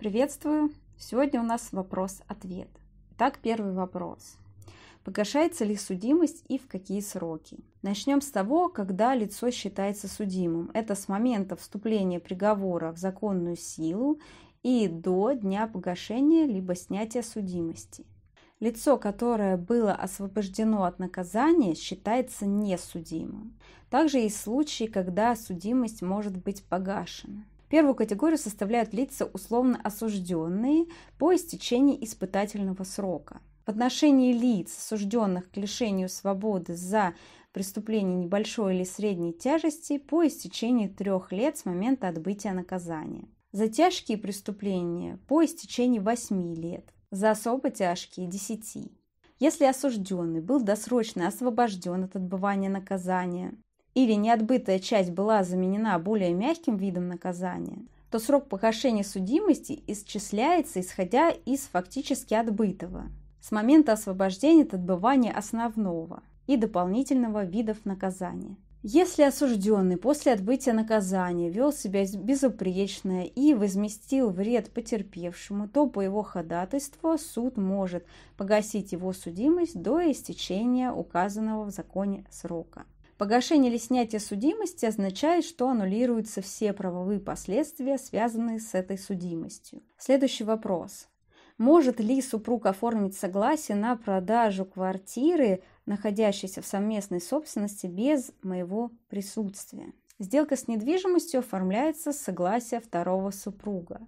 Приветствую! Сегодня у нас вопрос-ответ. Итак, первый вопрос. Погашается ли судимость и в какие сроки? Начнем с того, когда лицо считается судимым. Это с момента вступления приговора в законную силу и до дня погашения либо снятия судимости. Лицо, которое было освобождено от наказания, считается несудимым. Также есть случаи, когда судимость может быть погашена. Первую категорию составляют лица условно осужденные по истечении испытательного срока. В отношении лиц, осужденных к лишению свободы за преступление небольшой или средней тяжести по истечении трех лет с момента отбытия наказания. За тяжкие преступления по истечении 8 лет, за особо тяжкие 10. Если осужденный был досрочно освобожден от отбывания наказания или неотбытая часть была заменена более мягким видом наказания, то срок погашения судимости исчисляется, исходя из фактически отбытого, с момента освобождения от отбывания основного и дополнительного видов наказания. Если осужденный после отбытия наказания вел себя безупречно и возместил вред потерпевшему, то по его ходатайству суд может погасить его судимость до истечения указанного в законе срока. Погашение или снятие судимости означает, что аннулируются все правовые последствия, связанные с этой судимостью. Следующий вопрос. Может ли супруг оформить согласие на продажу квартиры, находящейся в совместной собственности, без моего присутствия? Сделка с недвижимостью оформляется с согласия второго супруга.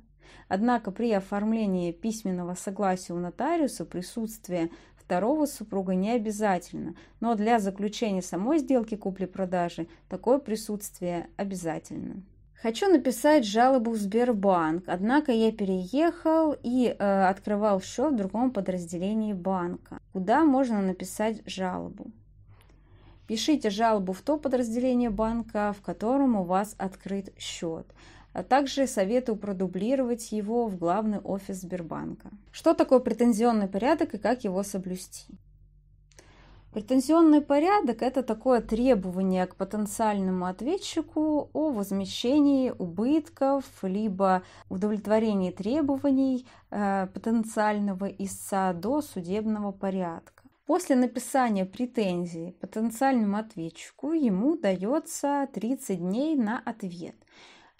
Однако при оформлении письменного согласия у нотариуса присутствие второго супруга не обязательно, но для заключения самой сделки купли-продажи такое присутствие обязательно. Хочу написать жалобу в Сбербанк, однако я переехал и э, открывал счет в другом подразделении банка. Куда можно написать жалобу? Пишите жалобу в то подразделение банка, в котором у вас открыт счет. А также советую продублировать его в главный офис Сбербанка. Что такое претензионный порядок и как его соблюсти? Претензионный порядок – это такое требование к потенциальному ответчику о возмещении убытков, либо удовлетворении требований э, потенциального истца до судебного порядка. После написания претензии потенциальному ответчику ему дается 30 дней на ответ –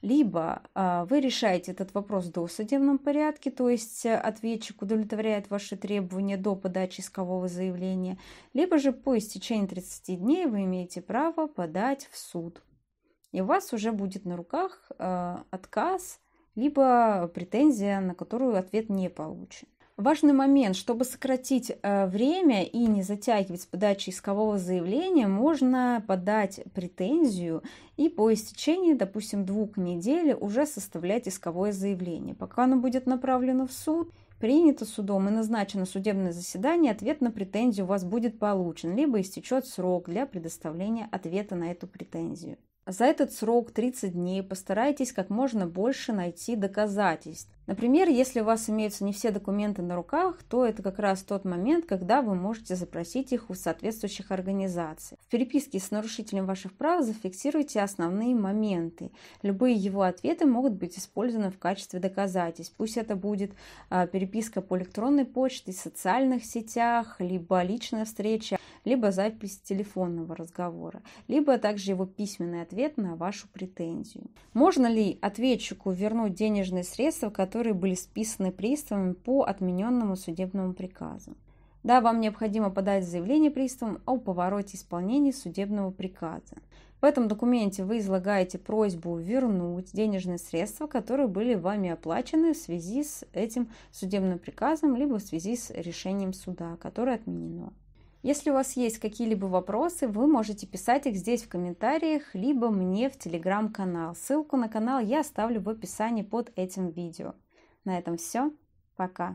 либо а, вы решаете этот вопрос в досудебном порядке, то есть э, ответчик удовлетворяет ваши требования до подачи искового заявления, либо же по истечении 30 дней вы имеете право подать в суд. И у вас уже будет на руках э, отказ, либо претензия, на которую ответ не получен. Важный момент, чтобы сократить э, время и не затягивать с подачи искового заявления, можно подать претензию и по истечении, допустим, двух недель уже составлять исковое заявление. Пока оно будет направлено в суд, принято судом и назначено судебное заседание, ответ на претензию у вас будет получен, либо истечет срок для предоставления ответа на эту претензию. За этот срок 30 дней постарайтесь как можно больше найти доказательств. Например, если у вас имеются не все документы на руках, то это как раз тот момент, когда вы можете запросить их у соответствующих организаций. В переписке с нарушителем ваших прав зафиксируйте основные моменты. Любые его ответы могут быть использованы в качестве доказательств. Пусть это будет а, переписка по электронной почте, социальных сетях, либо личная встреча либо запись телефонного разговора, либо также его письменный ответ на вашу претензию. Можно ли ответчику вернуть денежные средства, которые были списаны приставами по отмененному судебному приказу? Да, вам необходимо подать заявление приставам о повороте исполнения судебного приказа. В этом документе вы излагаете просьбу вернуть денежные средства, которые были вами оплачены в связи с этим судебным приказом, либо в связи с решением суда, которое отменено. Если у вас есть какие-либо вопросы, вы можете писать их здесь в комментариях, либо мне в телеграм-канал. Ссылку на канал я оставлю в описании под этим видео. На этом все. Пока.